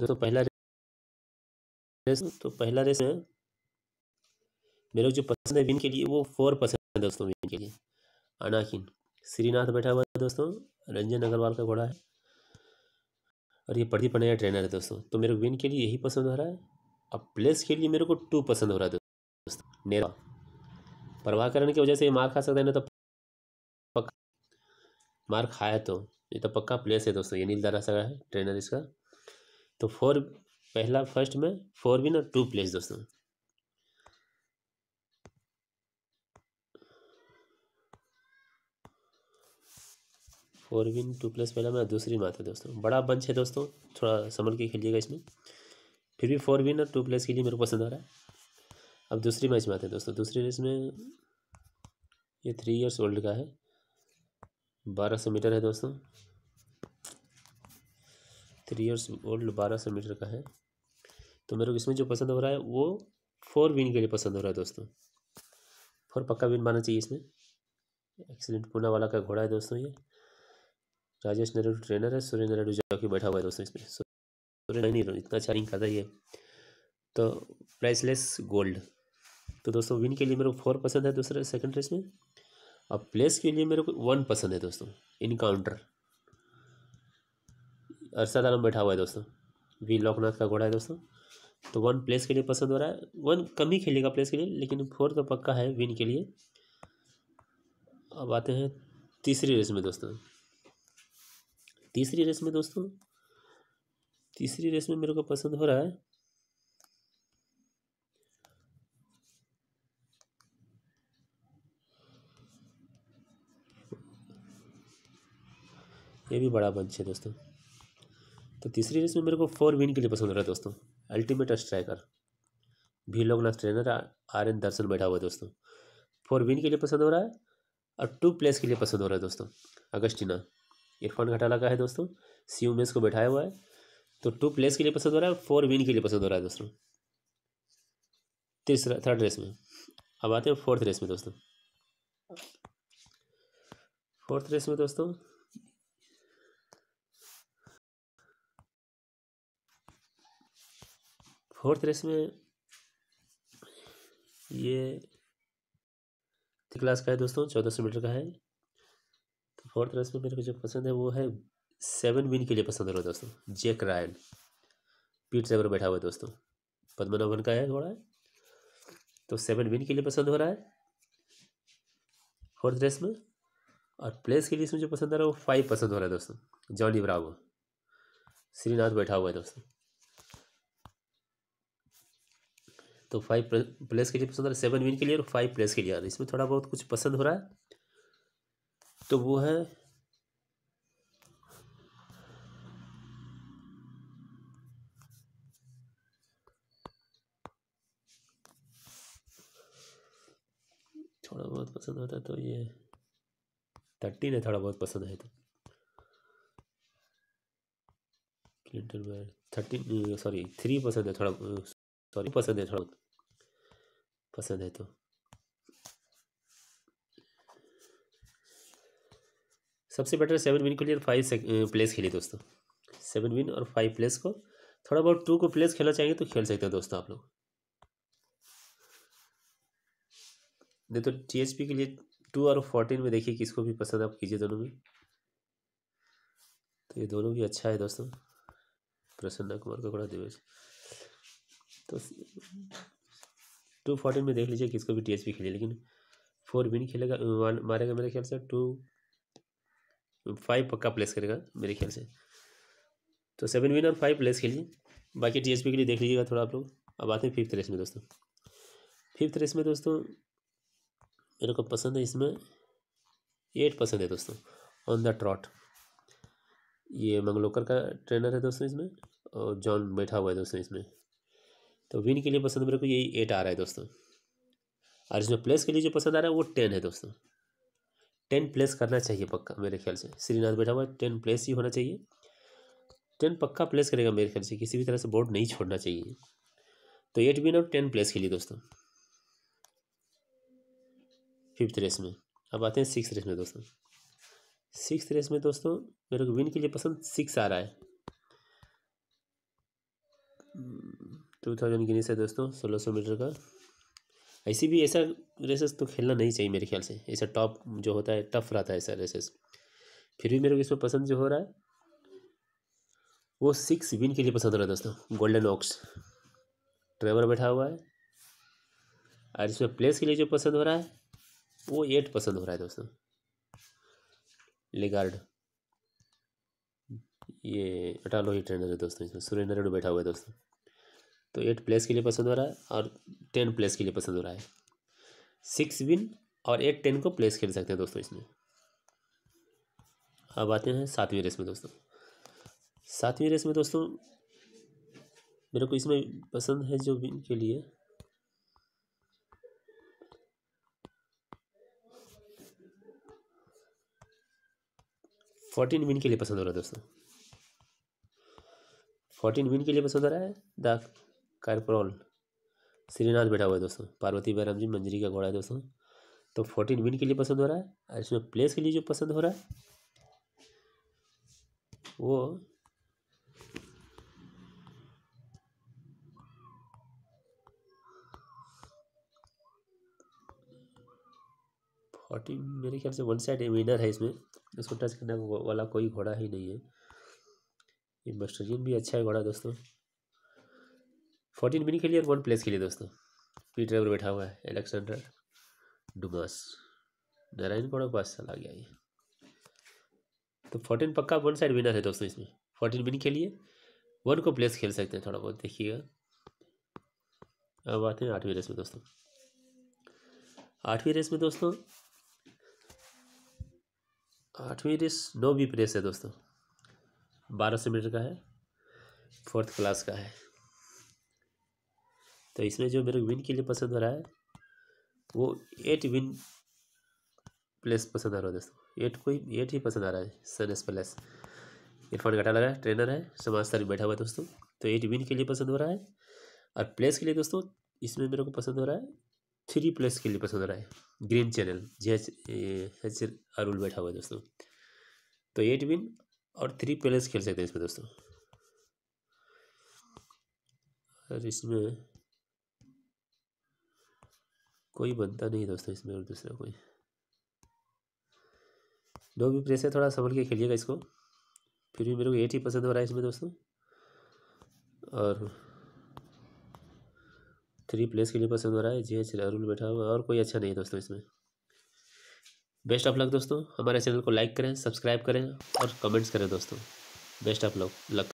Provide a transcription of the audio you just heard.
दोस्तों पहला रेस तो पहला रेस है मेरे को जो पसंद है विन के लिए वो फोर पसंद है दोस्तों विन के लिए अनाकिन श्रीनाथ बैठा हुआ है दोस्तों रंजन अग्रवाल का घोड़ा है और ये प्रदीप नया ट्रेनर है दोस्तों तो मेरे को विन के लिए यही पसंद हो रहा है अब प्लेस के लिए मेरे को टू पसंद हो रहा है दोस्तों नेरा प्रवाह करने की वजह से ये मार खा सकता है ना तो पक्का मार खाया तो ये तो पक्का प्लेस है दोस्तों ये नील दारा सगा है ट्रेनर इसका तो फोर पहला फर्स्ट में फोर बिन और टू प्लेस दोस्तों फोर विन टू प्लस पहला मैं दूसरी मात दोस्तों बड़ा बंच है दोस्तों थोड़ा समझ के खेलिएगा इसमें फिर भी फोर विन और टू प्लस के लिए मेरे को पसंद आ रहा है अब दूसरी मैच में आते हैं दोस्तों दूसरी रेस में ये थ्री इयर्स ओल्ड का है बारह सौ मीटर है दोस्तों थ्री ईयर्स ओल्ड बारह सौ मीटर का है तो मेरे को इसमें जो पसंद हो रहा है वो फोर विन के लिए पसंद हो रहा है दोस्तों फोर पक्का विन माना चाहिए इसमें एक्सीलेंट पूना वाला का घोड़ा है दोस्तों ये राजेश नेहरू ट्रेनर है सूर्य नेहरू जॉकी बैठा हुआ है दोस्तों इसमें सूर्य नहीं इतना अच्छा रिंग करता ये तो प्राइसलेस गोल्ड तो दोस्तों विन के लिए मेरे को फोर पसंद है दूसरे सेकंड रेस में और प्लेस के लिए मेरे को वन पसंद है दोस्तों इनकाउंटर अरसादानम बैठा हुआ है दोस्तों वी लोकनाथ का घोड़ा है दोस्तों तो वन प्लेस के लिए पसंद हो रहा है वन कम ही खेलेगा प्लेस के लिए लेकिन फोर तो पक्का है विन के लिए अब आते हैं तीसरी रेस में दोस्तों तीसरी रेस में दोस्तों तीसरी रेस में मेरे को पसंद हो रहा है ये भी बड़ा बंच है दोस्तों तो तीसरी रेस में मेरे को फोर विन के लिए पसंद हो रहा है दोस्तों अल्टीमेट स्ट्राइकर भी Loknath trainer R N Darshan बैठा हुआ है दोस्तों फोर विन के लिए पसंद हो रहा है और टू प्लेस के लिए पसंद हो रहा है दोस्तों अगस्टिना इरफान घटाला का है दोस्तों सी उमेश को बैठाया हुआ है तो टू प्लेस के लिए पसंद हो रहा है फोर विन के लिए पसंद हो रहा है दोस्तों तीसरा थर्ड रेस में अब आते हैं फोर्थ रेस में दोस्तों फोर्थ रेस में दोस्तों फोर्थ रेस में ये क्लास का है दोस्तों चौदह सौ मीटर का है तो फोर्थ रेस में मेरे को जो पसंद है वो है सेवन विन के लिए पसंद हो रहा है दोस्तों जेक रायन पीठ से बैठा हुआ है दोस्तों पद्मनाभन का है घोड़ा है तो सेवन विन के लिए पसंद हो रहा है फोर्थ रेस में और प्लेस के लिए इसमें जो पसंद आ रहा है वो फाइव पसंद हो रहा है दोस्तों जॉनी ब्रावो श्रीनाथ बैठा हुआ है दोस्तों तो फाइव प्लेस के लिए पसंद आ रहा है सेवन विन के लिए और फाइव प्लेस के लिए आ रहा है इसमें थोड़ा बहुत कुछ पसंद हो रहा है तो वो है थोड़ा बहुत पसंद होता है तो ये थर्टीन है थोड़ा बहुत पसंद है तो क्लिंटन में थर्टीन सॉरी थ्री पसंद है थोड़ा सॉरी पसंद है थोड़ा पसंद है तो सबसे बेटर सेवन विन के लिए फाइव प्लेस खेलिए दोस्तों सेवन विन और फाइव प्लेस को थोड़ा बहुत टू को प्लेस खेलना चाहिए तो खेल सकते हैं दोस्तों आप लोग नहीं तो टी के लिए टू और फोर्टीन में देखिए किसको भी पसंद आप कीजिए दोनों में तो ये दोनों भी अच्छा है दोस्तों प्रसन्ना कुमार का बड़ा दिवस तो टू फोर्टीन में देख लीजिए किसको भी टी खेले लेकिन फोर भी नहीं खेलेगा मारेगा मेरे ख्याल से टू फाइव पक्का प्लेस करेगा मेरे ख्याल से तो सेवन विन और फाइव प्लेस खेलिए बाकी टी के लिए देख लीजिएगा थोड़ा आप लोग अब आते हैं फिफ्थ रेस में दोस्तों फिफ्थ रेस में दोस्तों मेरे को पसंद है इसमें एट पसंद है दोस्तों ऑन द ट्रॉट ये मंगलोकर का ट्रेनर है दोस्तों इसमें और जॉन बैठा हुआ है दोस्तों इसमें तो विन के लिए पसंद मेरे को यही एट आ रहा है दोस्तों और इसमें प्लेस के लिए जो पसंद आ रहा है वो टेन है दोस्तों टेन प्लेस करना चाहिए पक्का मेरे ख्याल से श्रीनाथ बैठा हुआ टेन प्लेस ही होना चाहिए टेन पक्का प्लेस करेगा मेरे ख्याल से किसी भी तरह से बोर्ड नहीं छोड़ना चाहिए तो एट विन और टेन प्लेस के लिए दोस्तों फिफ्थ रेस में अब आते हैं सिक्स रेस में दोस्तों सिक्स रेस में दोस्तों मेरे को विन के लिए पसंद सिक्स आ रहा है टू थाउजेंड गिनीस है दोस्तों सोलह सौ मीटर का ऐसे भी ऐसा रेसेस तो खेलना नहीं चाहिए मेरे ख्याल से ऐसा टॉप जो होता है टफ रहता है ऐसा रेसेस फिर भी मेरे को इसमें पसंद जो हो रहा है वो सिक्स विन के लिए पसंद हो रहा है दोस्तों गोल्डन ऑक्स ट्रेवर बैठा हुआ है और इसमें प्लेस के लिए जो पसंद हो रहा है वो एट पसंद हो रहा है दोस्तों लेगार्ड ये अटालो ही ट्रेनर है दोस्तों इसमें सुरेंद्र रेड्डी बैठा हुआ है दोस्तों तो एट प्लेस के लिए पसंद हो रहा है और टेन प्लेस के लिए पसंद हो रहा है सिक्स विन और एट टेन को प्लेस खेल सकते हैं दोस्तों इसमें अब आते हैं सातवीं रेस में दोस्तों सातवीं रेस में दोस्तों मेरे को इसमें पसंद है जो विन के लिए फोर्टीन विन के लिए पसंद हो रहा है दोस्तों फोर्टीन विन के लिए पसंद आ रहा है द कारपरॉल श्रीनाथ बैठा हुआ है दोस्तों पार्वती बैराम जी मंजरी का घोड़ा है दोस्तों तो फोर्टीन विन के लिए पसंद हो रहा है और इसमें प्लेस के लिए जो पसंद हो रहा है वो फोर्टीन मेरे ख्याल से वन साइड विनर है इसमें इसको टच करने वाला कोई घोड़ा ही नहीं है ये मस्टरियन भी अच्छा है घोड़ा दोस्तों फोर्टीन मिनी खेलिए और वन प्लेस खेलिए दोस्तों पी ड्राइवर बैठा हुआ है एलेक्सेंडर डुमास नारायण गौड़ के पास चला गया ये तो फोर्टीन पक्का वन साइड विनर है दोस्तों इसमें फोर्टीन मिनी खेलिए वन को प्लेस खेल सकते हैं थोड़ा बहुत देखिएगा अब आते हैं आठवीं रेस में दोस्तों आठवीं रेस में दोस्तों आठवीं रेस नौ बी रेस है दोस्तों बारह सौ मीटर का है फोर्थ क्लास का है तो इसमें जो मेरे विन के लिए पसंद हो रहा है वो एट विन प्लेस पसंद आ रहा है दोस्तों एट को ही एट ही पसंद आ रहा है सन एस प्लस इरफान घटा लगा है ट्रेनर है समाज सर बैठा हुआ है दोस्तों तो एट विन के लिए पसंद हो रहा है और प्लेस के लिए दोस्तों इसमें मेरे को पसंद हो रहा है थ्री प्लेस के लिए पसंद हो रहा है green channel G H H Arul बैठा हुआ है दोस्तों तो एट विन और थ्री प्लेस खेल सकते हैं इसमें दोस्तों और इसमें कोई बनता नहीं दोस्तों इसमें और दूसरा कोई नो भी प्रेस है थोड़ा संभल के खेलिएगा इसको फिर भी मेरे को एट ही पसंद हो रहा है इसमें दोस्तों और थ्री प्लेस के लिए पसंद हो रहा है जी एच राहुल बैठा हुआ और कोई अच्छा नहीं है दोस्तों इसमें बेस्ट ऑफ लक दोस्तों हमारे चैनल को लाइक करें सब्सक्राइब करें और कमेंट्स करें दोस्तों बेस्ट ऑफ लक लक